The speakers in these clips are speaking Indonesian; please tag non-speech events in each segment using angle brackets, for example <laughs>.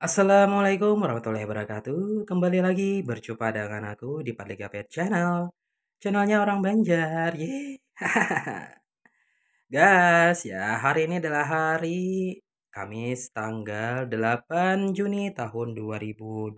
Assalamualaikum warahmatullahi wabarakatuh. Kembali lagi berjumpa dengan aku di Padliga Channel. Channelnya orang Banjar. hahaha. <laughs> Guys, ya hari ini adalah hari Kamis tanggal 8 Juni tahun 2023.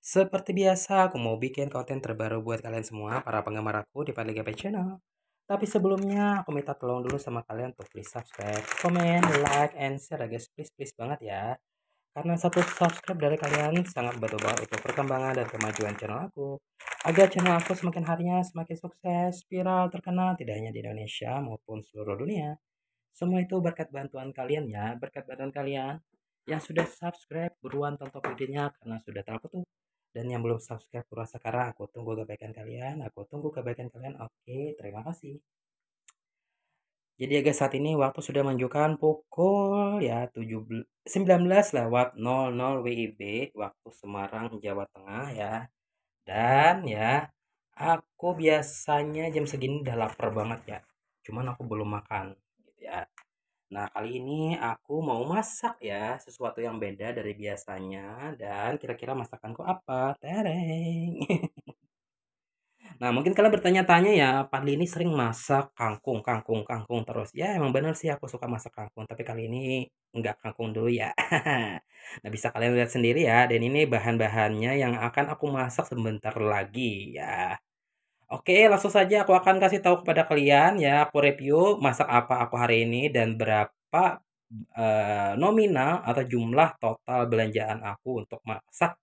Seperti biasa, aku mau bikin konten terbaru buat kalian semua para penggemar aku di Padliga Channel. Tapi sebelumnya aku minta tolong dulu sama kalian untuk please subscribe, comment, like, and share guys. Please please banget ya karena satu subscribe dari kalian sangat banget untuk perkembangan dan kemajuan channel aku. Agar channel aku semakin harinya semakin sukses, viral, terkenal tidak hanya di Indonesia maupun seluruh dunia. Semua itu berkat bantuan kalian ya, berkat bantuan kalian yang sudah subscribe buruan tonton videonya karena sudah terlalu tuh dan yang belum subscribe kurasa sekarang aku tunggu kebaikan kalian aku tunggu kebaikan kalian oke terima kasih jadi ya guys saat ini waktu sudah menunjukkan pukul ya 17, 19 lewat 00 WIB waktu Semarang Jawa Tengah ya. Dan ya aku biasanya jam segini udah lapar banget ya. Cuman aku belum makan gitu ya. Nah kali ini aku mau masak ya sesuatu yang beda dari biasanya dan kira-kira masakanku apa? Tereng. <laughs> Nah, mungkin kalian bertanya-tanya ya, Padli ini sering masak kangkung, kangkung, kangkung terus. Ya, emang benar sih aku suka masak kangkung, tapi kali ini nggak kangkung dulu ya. <laughs> nah, bisa kalian lihat sendiri ya, dan ini bahan-bahannya yang akan aku masak sebentar lagi ya. Oke, langsung saja aku akan kasih tahu kepada kalian ya, aku review masak apa aku hari ini dan berapa eh, nominal atau jumlah total belanjaan aku untuk masak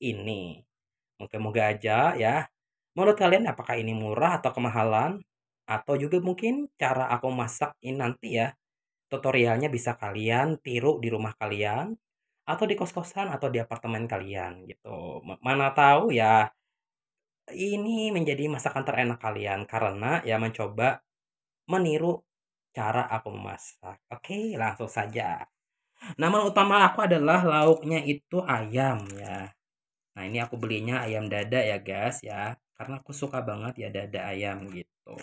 ini. Moga-moga aja ya Menurut kalian apakah ini murah atau kemahalan? Atau juga mungkin cara aku masak ini nanti ya. Tutorialnya bisa kalian tiru di rumah kalian. Atau di kos-kosan atau di apartemen kalian gitu. Mana tahu ya ini menjadi masakan terenak kalian. Karena ya mencoba meniru cara aku memasak. Oke langsung saja. Nama utama aku adalah lauknya itu ayam ya. Nah ini aku belinya ayam dada ya guys ya karena aku suka banget ya dada ayam gitu.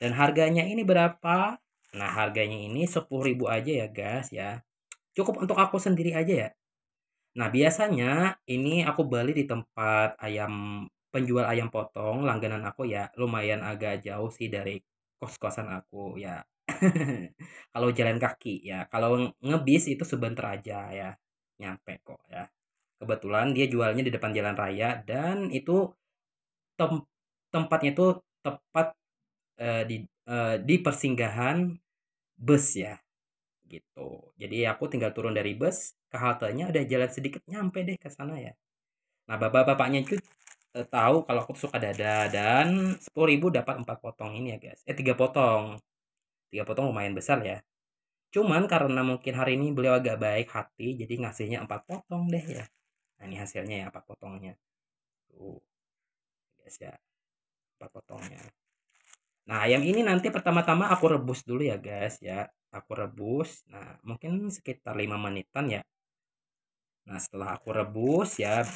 Dan harganya ini berapa? Nah, harganya ini 10.000 aja ya, guys ya. Cukup untuk aku sendiri aja ya. Nah, biasanya ini aku beli di tempat ayam penjual ayam potong langganan aku ya. Lumayan agak jauh sih dari kos-kosan aku ya. <laughs> kalau jalan kaki ya, kalau ngebis itu sebentar aja ya. Nyampe kok ya. Kebetulan dia jualnya di depan jalan raya dan itu tem tempatnya itu tepat uh, di uh, di persinggahan bus ya gitu. Jadi aku tinggal turun dari bus ke halte nya udah jalan sedikit nyampe deh ke sana ya. Nah, bapak-bapaknya itu uh, tahu kalau aku suka dada dan sepuluh ribu dapat empat potong ini ya, guys. Eh tiga potong. tiga potong lumayan besar ya. Cuman karena mungkin hari ini beliau agak baik hati jadi ngasihnya empat potong deh ya. Nah, ini hasilnya ya empat potongnya. Tuh guys ya empat potongnya nah yang ini nanti pertama-tama aku rebus dulu ya guys ya aku rebus nah mungkin sekitar lima menitan ya nah setelah aku rebus ya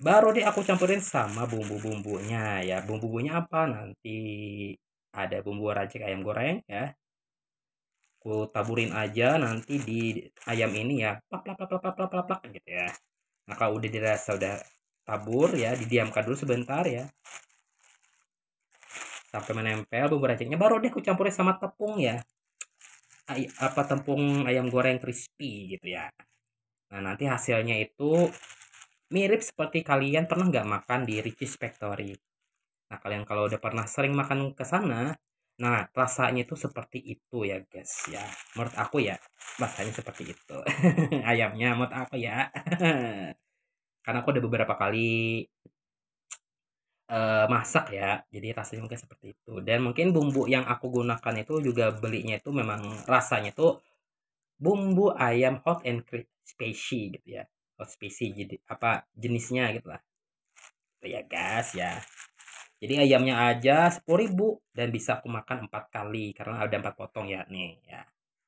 baru deh aku campurin sama bumbu-bumbunya ya bumbu-bumbunya apa nanti ada bumbu racik ayam goreng ya aku taburin aja nanti di ayam ini ya plak plak plak plak plak plak plak gitu ya nah kalau udah dirasa udah tabur ya didiamkan dulu sebentar ya sampai menempel bumbu raciknya baru deh aku campurin sama tepung ya Ay apa tepung ayam goreng crispy gitu ya nah nanti hasilnya itu mirip seperti kalian pernah nggak makan di Richie's Factory nah kalian kalau udah pernah sering makan ke sana Nah, rasanya itu seperti itu ya, guys ya. Menurut aku ya, rasanya seperti itu. <laughs> Ayamnya menurut aku ya. <laughs> karena aku udah beberapa kali uh, masak ya jadi rasanya mungkin seperti itu dan mungkin bumbu yang aku gunakan itu juga belinya itu memang rasanya itu bumbu ayam hot and spicy gitu ya hot spicy jadi apa jenisnya gitu lah ya gas ya jadi ayamnya aja 10.000 dan bisa aku makan empat kali karena ada empat potong ya nih ya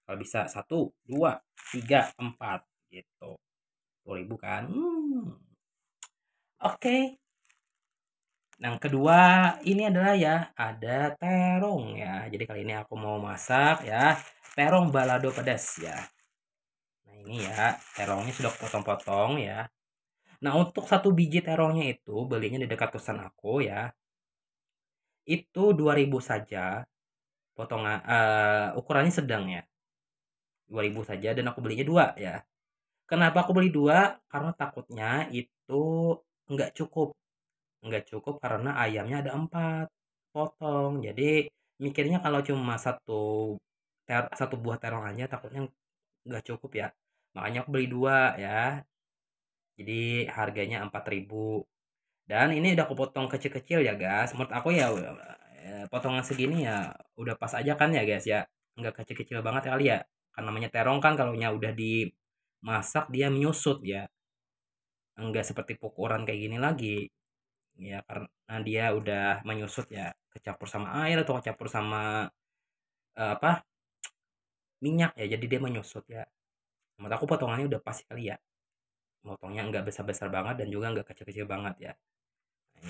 kalau bisa satu dua tiga empat gitu 10.000 kan hmm. Oke. Okay. Yang kedua ini adalah ya ada terong ya. Jadi kali ini aku mau masak ya terong balado pedas ya. Nah ini ya terongnya sudah potong-potong ya. Nah untuk satu biji terongnya itu belinya di dekat kosan aku ya. Itu 2000 saja potongan uh, ukurannya sedang ya. 2000 saja dan aku belinya dua ya. Kenapa aku beli dua? Karena takutnya itu Nggak cukup nggak cukup karena ayamnya ada empat potong. Jadi, mikirnya kalau cuma satu ter satu buah terong aja takutnya nggak cukup ya. Makanya aku beli dua ya. Jadi harganya empat ribu Dan ini udah aku potong kecil-kecil ya, guys. Menurut aku ya eh, potongan segini ya udah pas aja kan ya, guys ya. Nggak kecil-kecil banget kali ya. karena namanya terong kan kalau udah dimasak dia menyusut ya enggak seperti pukuran kayak gini lagi ya karena dia udah menyusut ya kecampur sama air atau kecampur sama uh, apa minyak ya jadi dia menyusut ya menurut aku potongannya udah pas kali ya potongnya enggak besar-besar banget dan juga enggak kecil-kecil banget ya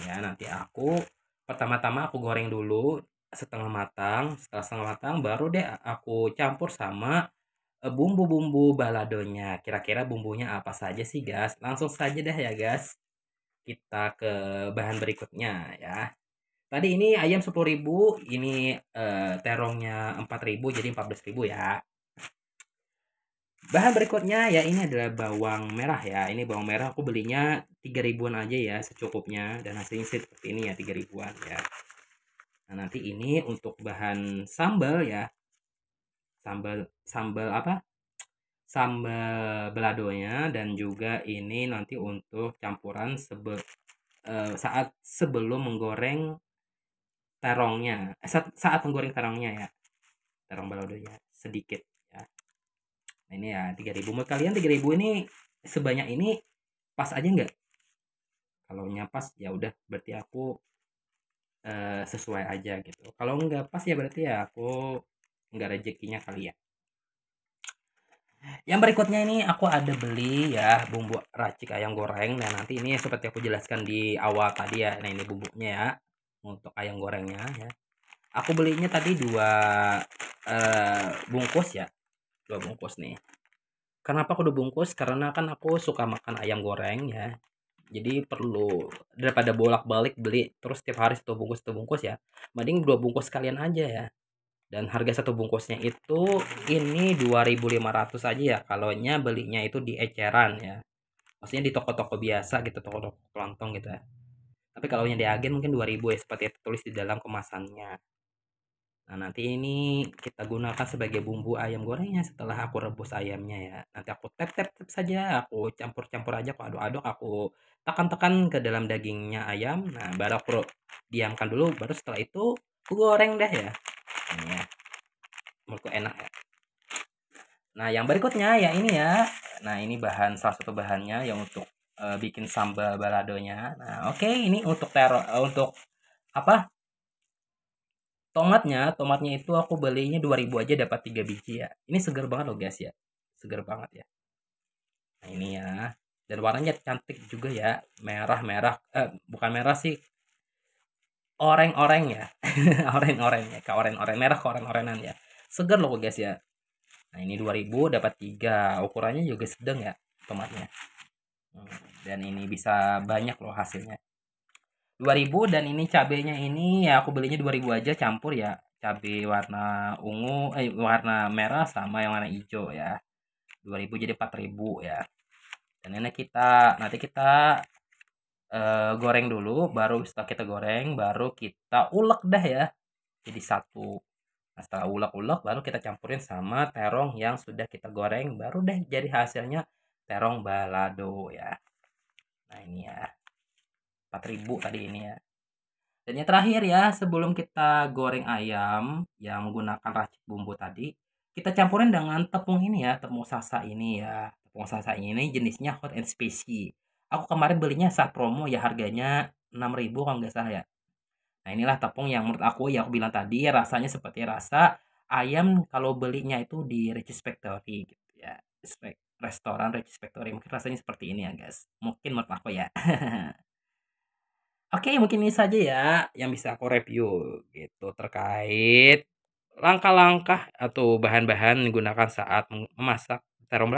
ya nanti aku pertama-tama aku goreng dulu setengah matang setelah setengah matang baru deh aku campur sama Eh, bumbu-bumbu baladonya, kira-kira bumbunya apa saja sih, Gas? Langsung saja deh ya, Gas. Kita ke bahan berikutnya ya. Tadi ini ayam 10.000, ini, eh, terongnya 4.000 jadi 14.000 ya. Bahan berikutnya ya ini adalah bawang merah ya. Ini bawang merah aku belinya 3.000-an aja ya secukupnya dan hasilnya seperti ini ya 3.000-an ya. Nah, nanti ini untuk bahan sambal ya sambal sambal apa sambal beladonya dan juga ini nanti untuk campuran sebe, uh, saat sebelum menggoreng terongnya eh, saat, saat menggoreng terongnya ya terong beladonya sedikit ya nah, ini ya 3000 menurut kalian 3000 ini sebanyak ini pas aja nggak kalau nyapas ya udah berarti aku uh, sesuai aja gitu kalau nggak pas ya berarti ya aku nggak rezekinya kali ya yang berikutnya ini aku ada beli ya bumbu racik ayam goreng nah, nanti ini seperti aku jelaskan di awal tadi ya nah ini bumbunya ya untuk ayam gorengnya ya aku belinya tadi dua uh, bungkus ya dua bungkus nih kenapa aku udah bungkus karena kan aku suka makan ayam goreng ya jadi perlu daripada bolak-balik beli terus tiap hari satu bungkus satu bungkus ya mending dua bungkus sekalian aja ya dan harga satu bungkusnya itu ini 2500 aja ya kalau nya belinya itu di eceran ya maksudnya di toko-toko biasa gitu toko-toko kelontong gitu ya tapi kalau nya di agen mungkin 2000 ya seperti itu tulis di dalam kemasannya nah nanti ini kita gunakan sebagai bumbu ayam gorengnya setelah aku rebus ayamnya ya nanti aku tap tep tap saja aku campur-campur aja aku aduk-aduk aku tekan-tekan ke dalam dagingnya ayam nah baru aku diamkan dulu baru setelah itu aku goreng deh ya ini ya menurutku enak ya nah yang berikutnya ya ini ya nah ini bahan salah satu bahannya yang untuk uh, bikin sambal baladonya nah oke okay, ini untuk ter uh, eh, untuk apa tomatnya tomatnya itu aku belinya 2000 aja dapat 3 biji ya ini segar banget loh guys ya segar banget ya nah ini ya dan warnanya cantik juga ya merah merah eh bukan merah sih Oreng-oreng ya <laughs> oreng-oreng ya ke oreng-oreng merah ke orang-orangan ya segar loh guys ya nah ini 2000 dapat 3 ukurannya juga sedang ya tomatnya hmm, dan ini bisa banyak loh hasilnya 2000 dan ini cabenya ini ya aku belinya 2000 aja campur ya cabe warna ungu eh warna merah sama yang warna hijau ya 2000 jadi 4000 ya dan ini kita nanti kita uh, goreng dulu baru setelah kita goreng baru kita ulek dah ya jadi satu nah, setelah ulek-ulek baru kita campurin sama terong yang sudah kita goreng baru deh jadi hasilnya terong balado ya nah ini ya 4000 tadi ini ya dan yang terakhir ya sebelum kita goreng ayam yang menggunakan racik bumbu tadi kita campurin dengan tepung ini ya tepung sasa ini ya tepung sasa ini jenisnya hot and spicy Aku kemarin belinya saat promo ya harganya 6000 kalau nggak salah ya. Nah inilah tepung yang menurut aku ya aku bilang tadi rasanya seperti rasa ayam kalau belinya itu di Regis Factory gitu ya. Restoran Regis Factory mungkin rasanya seperti ini ya guys. Mungkin menurut aku ya. <laughs> Oke mungkin ini saja ya yang bisa aku review gitu terkait langkah-langkah atau bahan-bahan digunakan saat memasak terong